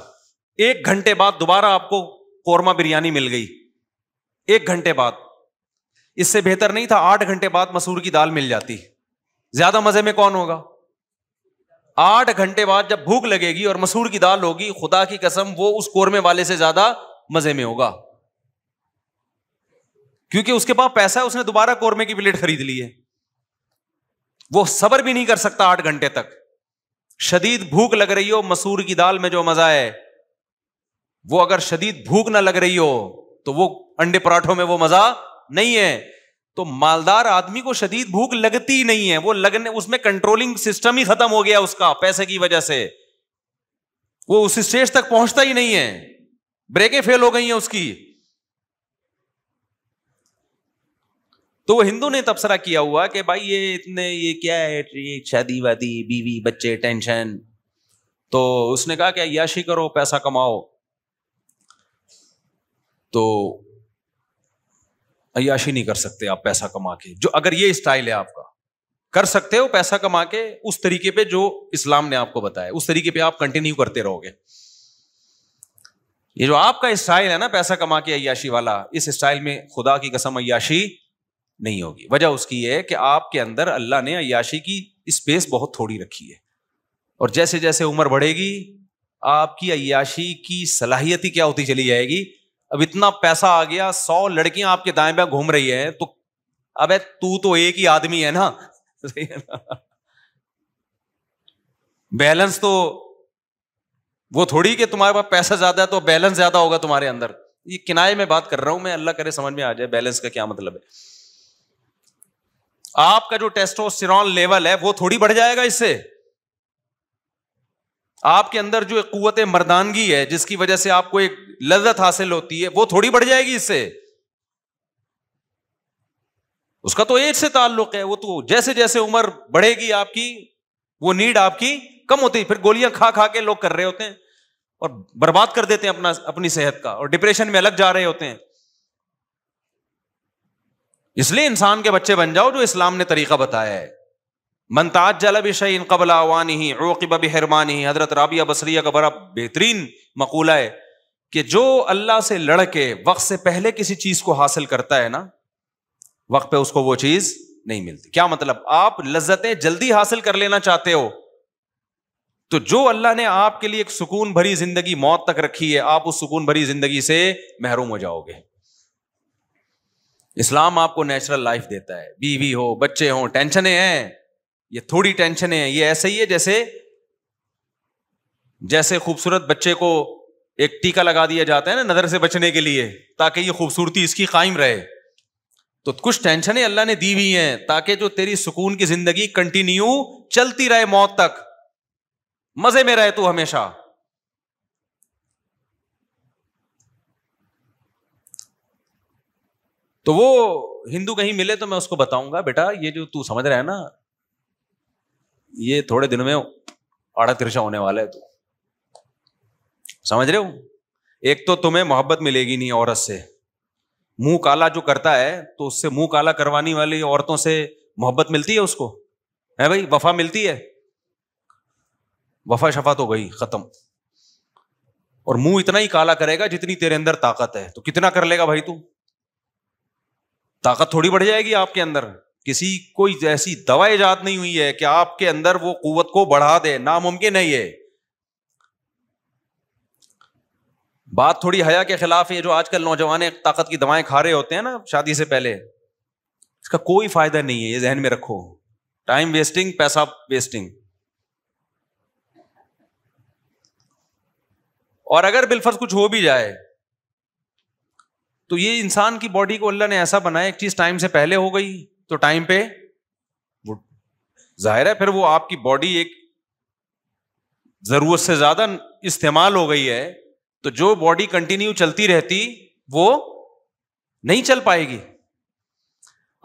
एक घंटे बाद दोबारा आपको कोरमा बिरयानी मिल गई एक घंटे बाद इससे बेहतर नहीं था आठ घंटे बाद मसूर की दाल मिल जाती ज्यादा मजे में कौन होगा आठ घंटे बाद जब भूख लगेगी और मसूर की दाल होगी खुदा की कसम वो उस कोरमे वाले से ज्यादा मजे में होगा क्योंकि उसके पास पैसा है उसने दोबारा कोरमे की प्लेट खरीद ली है वो सबर भी नहीं कर सकता आठ घंटे तक शदीद भूख लग रही हो मसूर की दाल में जो मजा है वो अगर शदीद भूख ना लग रही हो तो वो अंडे पराठों में वो मजा नहीं है तो मालदार आदमी को शदीद भूख लगती नहीं है वो लगने उसमें कंट्रोलिंग सिस्टम ही खत्म हो गया उसका पैसे की वजह से वो उस स्टेज तक पहुंचता ही नहीं है ब्रेकें फेल हो गई हैं उसकी तो वो हिंदू ने तबसरा किया हुआ कि भाई ये इतने ये क्या है शादी वादी बीवी बच्चे टेंशन तो उसने कहा कि याशी करो पैसा कमाओ तो अयाशी नहीं कर सकते आप पैसा कमा के जो अगर ये स्टाइल है आपका कर सकते हो पैसा कमा के उस तरीके पे जो इस्लाम ने आपको बताया उस तरीके पे आप कंटिन्यू करते रहोगे ये जो आपका स्टाइल है ना पैसा कमा के अयाशी वाला इस स्टाइल में खुदा की कसम अयाशी नहीं होगी वजह उसकी है कि आपके अंदर अल्लाह ने अयाशी की स्पेस बहुत थोड़ी रखी है और जैसे जैसे उम्र बढ़ेगी आपकी अयाशी की सलाहियत ही क्या होती चली जाएगी अब इतना पैसा आ गया सौ लड़कियां आपके दाएं बाएं घूम रही है तो अब तू तो एक ही आदमी [LAUGHS] है ना बैलेंस तो वो थोड़ी कि तुम्हारे पास पैसा ज्यादा है तो बैलेंस ज्यादा होगा तुम्हारे अंदर ये किनारे में बात कर रहा हूं मैं अल्लाह करे समझ में आ जाए बैलेंस का क्या मतलब है आपका जो टेस्टोस्टेरोन लेवल है वो थोड़ी बढ़ जाएगा इससे आपके अंदर जो एक कुत मर्दानगी है जिसकी वजह से आपको एक लजत हासिल होती है वो थोड़ी बढ़ जाएगी इससे उसका तो एज से ताल्लुक है वो तो जैसे जैसे उम्र बढ़ेगी आपकी वो नीड आपकी कम होती है फिर गोलियां खा खा के लोग कर रहे होते हैं और बर्बाद कर देते हैं अपना अपनी सेहत का और डिप्रेशन में अलग जा रहे होते हैं इसलिए इंसान के बच्चे बन जाओ जो इस्लाम ने तरीका बताया है मनताज जलबिशन कबल अवानी ही ओकब बहरमानी ही हजरत राबिया बसरिया का बड़ा बेहतरीन मकूला है कि जो अल्लाह से लड़के वक्त से पहले किसी चीज़ को हासिल करता है ना वक्त पे उसको वो चीज़ नहीं मिलती क्या मतलब आप लज्जतें जल्दी हासिल कर लेना चाहते हो तो जो अल्लाह ने आपके लिए एक सुकून भरी जिंदगी मौत तक रखी है आप उस सुकून भरी जिंदगी से महरूम हो जाओगे इस्लाम आपको नेचुरल लाइफ देता है बीवी हो बच्चे हो टेंशनें हैं ये थोड़ी टेंशन है ये ऐसे ही है जैसे जैसे खूबसूरत बच्चे को एक टीका लगा दिया जाता है ना नज़र से बचने के लिए ताकि ये खूबसूरती इसकी कायम रहे तो कुछ टेंशनें अल्लाह ने दी हुई है ताकि जो तेरी सुकून की जिंदगी कंटिन्यू चलती रहे मौत तक मजे में रहे तू हमेशा तो वो हिंदू कहीं मिले तो मैं उसको बताऊंगा बेटा ये जो तू समझ रहा है ना ये थोड़े दिन में आड़ा तिरछा होने वाला है तो समझ रहे हो एक तो तुम्हें मोहब्बत मिलेगी नहीं औरत से मुंह काला जो करता है तो उससे मुंह काला करवाने वाली औरतों से मोहब्बत मिलती है उसको है भाई वफा मिलती है वफा शफा तो गई खत्म और मुंह इतना ही काला करेगा जितनी तेरे अंदर ताकत है तो कितना कर लेगा भाई तू ताकत थोड़ी बढ़ जाएगी आपके अंदर किसी कोई ऐसी दवा ईजाद नहीं हुई है कि आपके अंदर वो कुत को बढ़ा दे नामुमकिन है ये बात थोड़ी हया के खिलाफ है जो आजकल नौजवान ताकत की दवाएं खा रहे होते हैं ना शादी से पहले इसका कोई फायदा नहीं है ये जहन में रखो टाइम वेस्टिंग पैसा वेस्टिंग और अगर बिलफर्ज कुछ हो भी जाए तो ये इंसान की बॉडी को अल्लाह ने ऐसा बनाया एक चीज टाइम से पहले हो गई तो टाइम पे वो जाहिर है फिर वो आपकी बॉडी एक जरूरत से ज्यादा इस्तेमाल हो गई है तो जो बॉडी कंटिन्यू चलती रहती वो नहीं चल पाएगी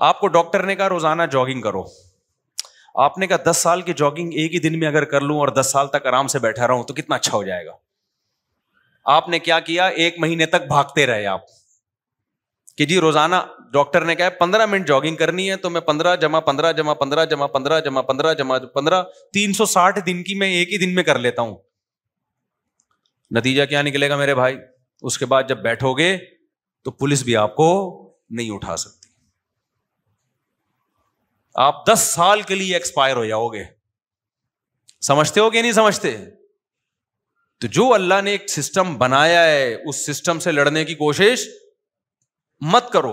आपको डॉक्टर ने कहा रोजाना जॉगिंग करो आपने कहा दस साल की जॉगिंग एक ही दिन में अगर कर लूं और दस साल तक आराम से बैठा रहूं तो कितना अच्छा हो जाएगा आपने क्या किया एक महीने तक भागते रहे आप कि जी रोजाना डॉक्टर ने कहा पंद्रह मिनट जॉगिंग करनी है तो मैं पंद्रह जमा पंद्रह जमा पंद्रह जमा पंद्रह जमा पंद्रह जमा पंद्रह तीन सौ साठ दिन की मैं एक ही दिन में कर लेता हूं नतीजा क्या निकलेगा मेरे भाई उसके बाद जब बैठोगे तो पुलिस भी आपको नहीं उठा सकती आप दस साल के लिए एक्सपायर हो जाओगे समझते हो कि नहीं समझते तो जो अल्लाह ने एक सिस्टम बनाया है उस सिस्टम से लड़ने की कोशिश मत करो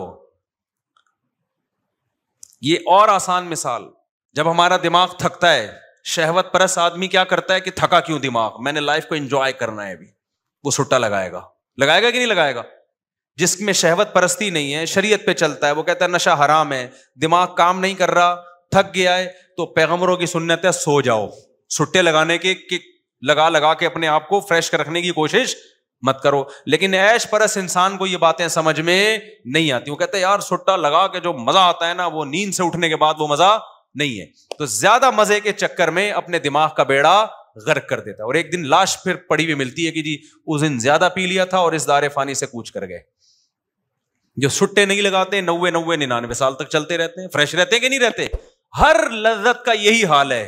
ये और आसान मिसाल जब हमारा दिमाग थकता है शहवत परस आदमी क्या करता है कि थका क्यों दिमाग मैंने लाइफ को एंजॉय करना है अभी वो सुट्टा लगाएगा लगाएगा कि नहीं लगाएगा जिसमें शहवत परस्ती नहीं है शरीयत पे चलता है वो कहता है नशा हराम है दिमाग काम नहीं कर रहा थक गया है तो पैगमरों की सुन्नत है सो जाओ सुट्टे लगाने के, के लगा लगा के अपने आप को फ्रेश कर रखने की कोशिश मत करो लेकिन ऐश परस इंसान को ये बातें समझ में नहीं आती वो कहते हैं यार सुट्टा लगा के जो मजा आता है ना वो नींद से उठने के बाद वो मजा नहीं है तो ज्यादा मजे के चक्कर में अपने दिमाग का बेड़ा गर्क कर देता है और एक दिन लाश फिर पड़ी हुई मिलती है कि जी उस दिन ज्यादा पी लिया था और इस दारे फानी से कूच कर गए जो सुट्टे नहीं लगाते नब्बे नब्बे निन्यानवे साल तक चलते रहते हैं फ्रेश रहते हैं कि नहीं रहते हर लज्जत का यही हाल है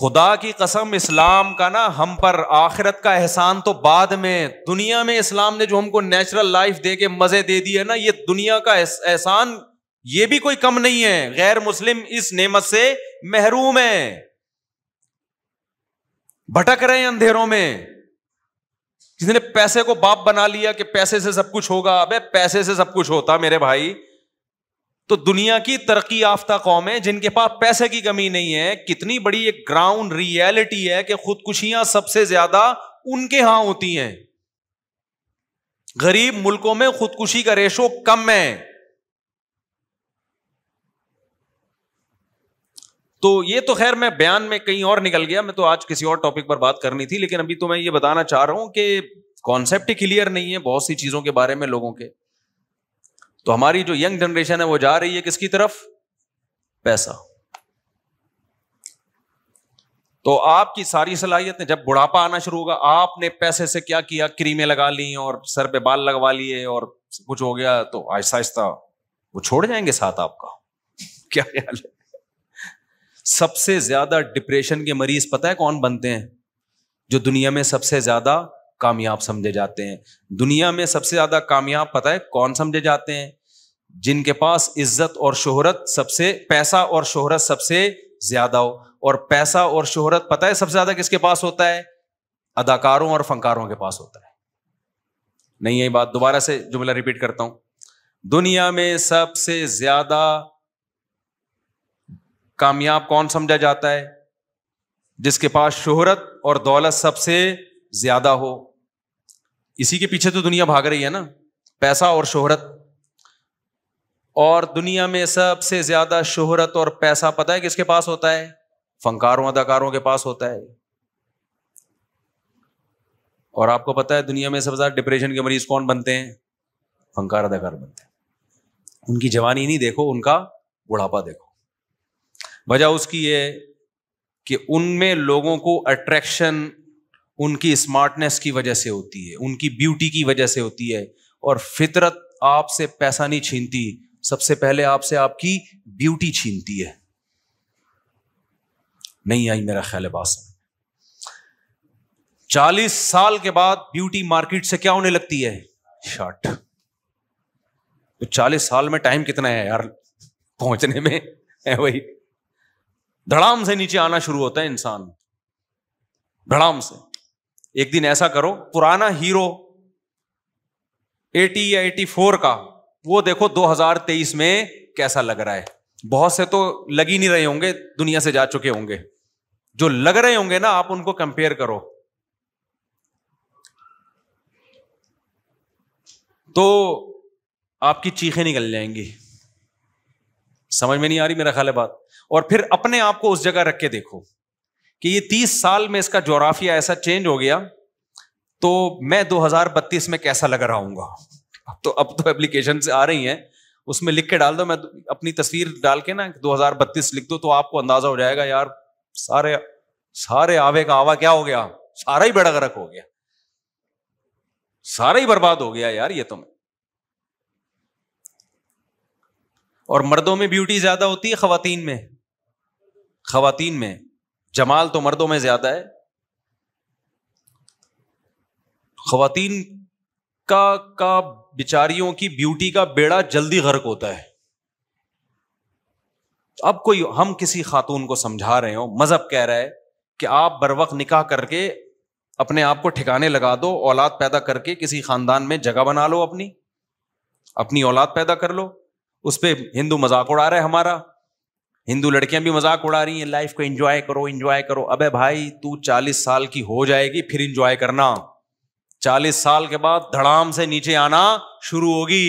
खुदा की कसम इस्लाम का ना हम पर आखिरत का एहसान तो बाद में दुनिया में इस्लाम ने जो हमको नेचुरल लाइफ दे के मज़े दे दिए ना ये दुनिया का एहसान ये भी कोई कम नहीं है गैर मुस्लिम इस नेमत से महरूम है भटक रहे हैं अंधेरों में किसी ने पैसे को बाप बना लिया कि पैसे से सब कुछ होगा अबे पैसे से सब कुछ होता मेरे भाई तो दुनिया की तरक्की याफ्ता कौम है जिनके पास पैसे की कमी नहीं है कितनी बड़ी एक ग्राउंड रियलिटी है कि खुदकुशियां सबसे ज्यादा उनके यहां होती हैं गरीब मुल्कों में खुदकुशी का रेशो कम है तो ये तो खैर मैं बयान में कहीं और निकल गया मैं तो आज किसी और टॉपिक पर बात करनी थी लेकिन अभी तो मैं ये बताना चाह रहा हूं कि कॉन्सेप्ट ही क्लियर नहीं है बहुत सी चीजों के बारे में लोगों के तो हमारी जो यंग जनरेशन है वो जा रही है किसकी तरफ पैसा तो आपकी सारी सलाहियतें जब बुढ़ापा आना शुरू होगा आपने पैसे से क्या किया क्रीमें लगा ली और सर पे बाल लगवा लिए और कुछ हो गया तो आहिस्ता आहिस्ता वो छोड़ जाएंगे साथ आपका [LAUGHS] क्या ख्याल है सबसे ज्यादा डिप्रेशन के मरीज पता है कौन बनते हैं जो दुनिया में सबसे ज्यादा कामयाब समझे जाते हैं दुनिया में सबसे ज्यादा कामयाब पता है कौन समझे जाते हैं जिनके पास इज्जत और शोहरत सबसे पैसा और शोहरत सबसे ज्यादा हो और पैसा और शोहरत पता है सबसे ज्यादा किसके पास होता है अदाकारों और फनकारों के पास होता है नहीं यही बात दोबारा से जुमला रिपीट करता हूं दुनिया में सबसे ज्यादा कामयाब कौन समझा जाता है जिसके पास शोहरत और दौलत सबसे ज्यादा हो इसी के पीछे तो दुनिया भाग रही है ना पैसा और शोहरत और दुनिया में सबसे ज्यादा शोहरत और पैसा पता है किसके पास होता है फंकारों अदाकारों के पास होता है और आपको पता है दुनिया में सबसे ज्यादा डिप्रेशन के मरीज कौन बनते हैं फंकार अदाकार बनते हैं उनकी जवानी नहीं देखो उनका बुढ़ापा देखो वजह उसकी है कि उनमें लोगों को अट्रैक्शन उनकी स्मार्टनेस की वजह से होती है उनकी ब्यूटी की वजह से होती है और फितरत आपसे पैसा नहीं छीनती सबसे पहले आपसे आपकी ब्यूटी छीनती है नहीं आई मेरा ख्याल बात समझ चालीस साल के बाद ब्यूटी मार्केट से क्या होने लगती है शॉर्ट तो चालीस साल में टाइम कितना है यार पहुंचने में है वही धड़ाम से नीचे आना शुरू होता है इंसान धड़ाम से एक दिन ऐसा करो पुराना हीरो 80 या 84 का वो देखो 2023 में कैसा लग रहा है बहुत से तो लग ही नहीं रहे होंगे दुनिया से जा चुके होंगे जो लग रहे होंगे ना आप उनको कंपेयर करो तो आपकी चीखें निकल जाएंगी समझ में नहीं आ रही मेरा ख्याल बात और फिर अपने आप को उस जगह रख के देखो कि ये तीस साल में इसका जोराफिया ऐसा चेंज हो गया तो मैं 2032 में कैसा लग रहा हूंगा अब [LAUGHS] तो अब तो एप्लीकेशन से आ रही है उसमें लिख के डाल दो मैं अपनी तस्वीर डाल के ना बत्तीस लिख दो तो आपको अंदाजा हो जाएगा यार सारे सारे आवे का आवा क्या हो गया सारा ही बड़ा गरक हो गया सारा ही बर्बाद हो गया यार ये तो मैं और मर्दों में ब्यूटी ज्यादा होती है खातन में खातन में जमाल तो मर्दों में ज्यादा है खातन का का बिचारियों की ब्यूटी का बेड़ा जल्दी गर्क होता है अब कोई हम किसी खातून को समझा रहे हो मजहब कह रहा है कि आप बर वक्त निकाह करके अपने आप को ठिकाने लगा दो औलाद पैदा करके किसी खानदान में जगह बना लो अपनी अपनी औलाद पैदा कर लो उस पर हिंदू मजाक उड़ा रहा है हमारा हिंदू लड़कियां भी मजाक उड़ा रही हैं लाइफ को एंजॉय करो एंजॉय करो अबे भाई तू चालीस साल की हो जाएगी फिर एंजॉय करना चालीस साल के बाद धड़ाम से नीचे आना शुरू होगी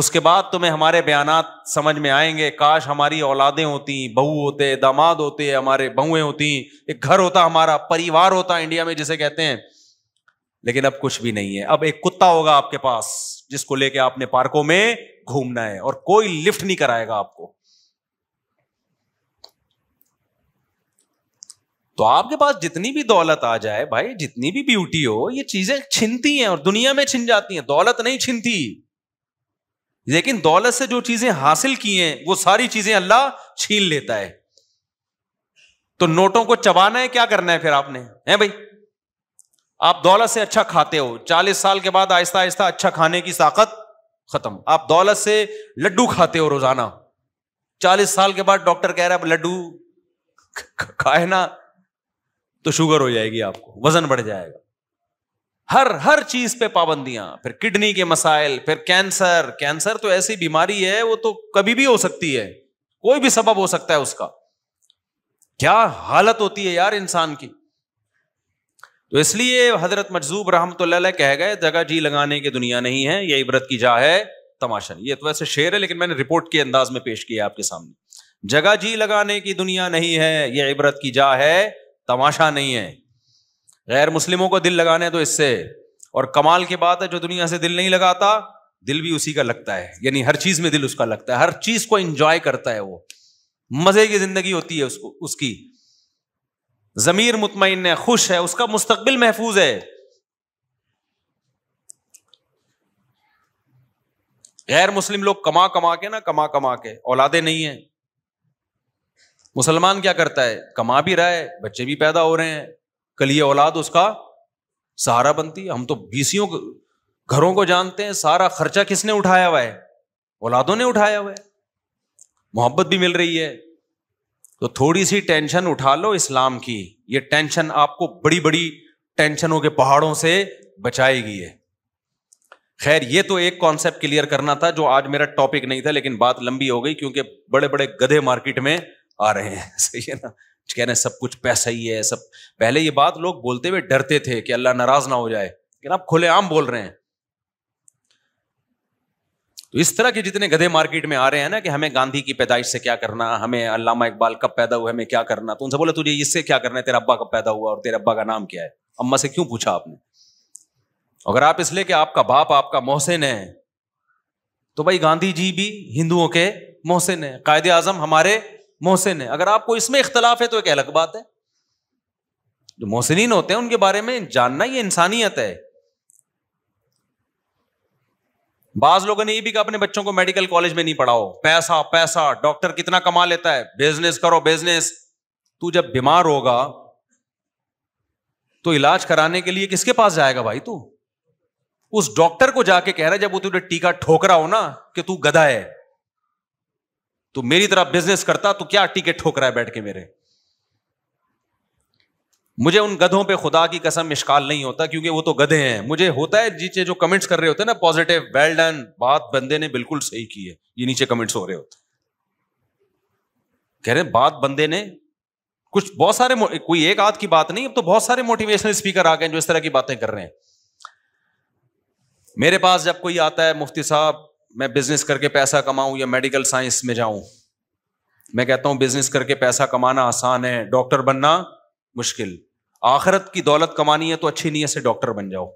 उसके बाद तुम्हें हमारे बयान समझ में आएंगे काश हमारी औलादें होती बहू होते दामाद होते हमारे बहुएं होती एक घर होता हमारा परिवार होता इंडिया में जिसे कहते हैं लेकिन अब कुछ भी नहीं है अब एक कुत्ता होगा आपके पास जिसको लेके आपने पार्कों में घूमना है और कोई लिफ्ट नहीं कराएगा आपको तो आपके पास जितनी भी दौलत आ जाए भाई जितनी भी ब्यूटी हो ये चीजें छिनती हैं और दुनिया में छिन जाती हैं दौलत नहीं छिनती लेकिन दौलत से जो चीजें हासिल की हैं वो सारी चीजें अल्लाह छीन लेता है तो नोटों को चबाना है क्या करना है फिर आपने है भाई आप दौलत से अच्छा खाते हो चालीस साल के बाद आहिस्ता आहिस्ता अच्छा खाने की ताकत खत्म आप दौलत से लड्डू खाते हो रोजाना चालीस साल के बाद डॉक्टर कह रहा है लड्डू खाए ना तो शुगर हो जाएगी आपको वजन बढ़ जाएगा हर हर चीज पे पाबंदियां फिर किडनी के मसाइल फिर कैंसर कैंसर तो ऐसी बीमारी है वो तो कभी भी हो सकती है कोई भी सबब हो सकता है उसका क्या हालत होती है यार इंसान की तो इसलिए हजरत मजजूब रहमत कह गए जगह जी लगाने की दुनिया नहीं है यह इबरत की जा है तमाशा ये तो वैसे शेर है लेकिन मैंने रिपोर्ट के अंदाज में पेश किया आपके सामने जगह जी लगाने की दुनिया नहीं है यह इबरत की जा है तमाशा नहीं है गैर मुस्लिमों को दिल लगाने तो इससे और कमाल की बात है जो दुनिया से दिल नहीं लगाता दिल भी उसी का लगता है यानी हर चीज में दिल उसका लगता है हर चीज को एंजॉय करता है वो मजे की जिंदगी होती है उसको उसकी जमीर मुतमिन है खुश है उसका मुस्तबिल महफूज है गैर मुस्लिम लोग कमा कमा के ना कमा कमा के औलादे नहीं है मुसलमान क्या करता है कमा भी रहा है बच्चे भी पैदा हो रहे हैं कल ये औलाद उसका सहारा बनती हम तो बीसियों घरों को जानते हैं सारा खर्चा किसने उठाया हुआ है औलादों ने उठाया हुआ है मोहब्बत भी मिल रही है तो थोड़ी सी टेंशन उठा लो इस्लाम की ये टेंशन आपको बड़ी बड़ी टेंशनों के पहाड़ों से बचाएगी है खैर ये तो एक कॉन्सेप्ट क्लियर करना था जो आज मेरा टॉपिक नहीं था लेकिन बात लंबी हो गई क्योंकि बड़े बड़े गधे मार्केट में आ रहे हैं [LAUGHS] सही है ना कह रहे हैं सब कुछ पैसा ही है सब पहले ये बात लोग बोलते हुए डरते थे कि अल्लाह नाराज ना हो जाए लेकिन आप खुले आम बोल रहे हैं तो इस तरह के जितने गधे मार्केट में आ रहे हैं ना कि हमें गांधी की पैदाइश से क्या करना हमें अल्लामा इकबाल कब पैदा हुआ हमें क्या करना तो उनसे बोले तुझे इससे क्या करना है तेरा अब्बा कब पैदा हुआ और तेरे अब्बा का नाम क्या है अम्मा से क्यों पूछा आपने अगर आप इसलिए कि आपका बाप आपका मोहसिन है तो भाई गांधी जी भी हिंदुओं के मोहसिन है कायदे आजम हमारे मोहसिन है अगर आपको इसमें इख्तलाफ है तो एक अलग बात है जो मोहसिन होते हैं उनके बारे में जानना यह इंसानियत है बाज लोगों ने ये भी कहा अपने बच्चों को मेडिकल कॉलेज में नहीं पढ़ाओ पैसा पैसा डॉक्टर कितना कमा लेता है बिजनेस करो बिजनेस तू जब बीमार होगा तो इलाज कराने के लिए किसके पास जाएगा भाई तू उस डॉक्टर को जाके कह रहा है जब वो तुझे टीका ठोक हो ना कि तू गधा है तू मेरी तरह बिजनेस करता तो क्या टिकट ठोक रहा है बैठ के मेरे मुझे उन गधों पे खुदा की कसम मिशकाल नहीं होता क्योंकि वो तो गधे हैं मुझे होता है नीचे जो कमेंट्स कर रहे होते हैं ना पॉजिटिव वेल डन बात बंदे ने बिल्कुल सही की है ये नीचे कमेंट्स हो रहे होते कह रहे बात बंदे ने कुछ बहुत सारे कोई एक आध की बात नहीं अब तो बहुत सारे मोटिवेशनल स्पीकर आ गए जो इस तरह की बातें कर रहे हैं मेरे पास जब कोई आता है मुफ्ती साहब मैं बिजनेस करके पैसा कमाऊं या मेडिकल साइंस में जाऊं मैं कहता हूं बिजनेस करके पैसा कमाना आसान है डॉक्टर बनना मुश्किल आखिरत की दौलत कमानी है तो अच्छी नीयत से डॉक्टर बन जाओ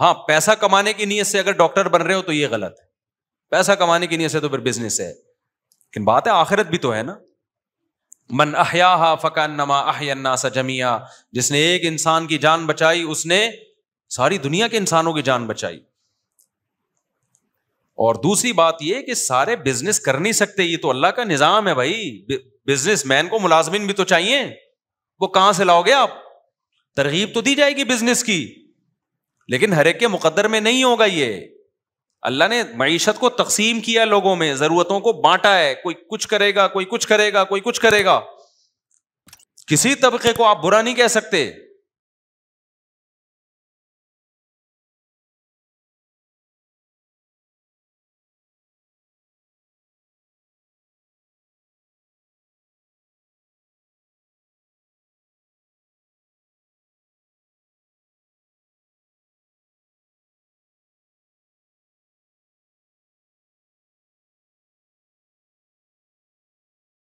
हाँ पैसा कमाने की नीयत से अगर डॉक्टर बन रहे हो तो ये गलत है पैसा कमाने की नीयत से तो फिर बिजनेस है लेकिन बात है आखिरत भी तो है ना मन अहया फकान नमा अहयन्ना सजमिया जिसने एक इंसान की जान बचाई उसने सारी दुनिया के इंसानों की जान बचाई और दूसरी बात यह कि सारे बिजनेस कर नहीं सकते ये तो अल्लाह का निज़ाम है भाई बिजनेस मैन को मुलाजमिन भी तो चाहिए वो कहां से लाओगे आप तरगीब तो दी जाएगी बिजनेस की लेकिन हर एक के मुकदर में नहीं होगा ये अल्लाह ने मीशत को तकसीम किया लोगों में ज़रूरतों को बांटा है कोई कुछ करेगा कोई कुछ करेगा कोई कुछ करेगा किसी तबके को आप बुरा नहीं कह सकते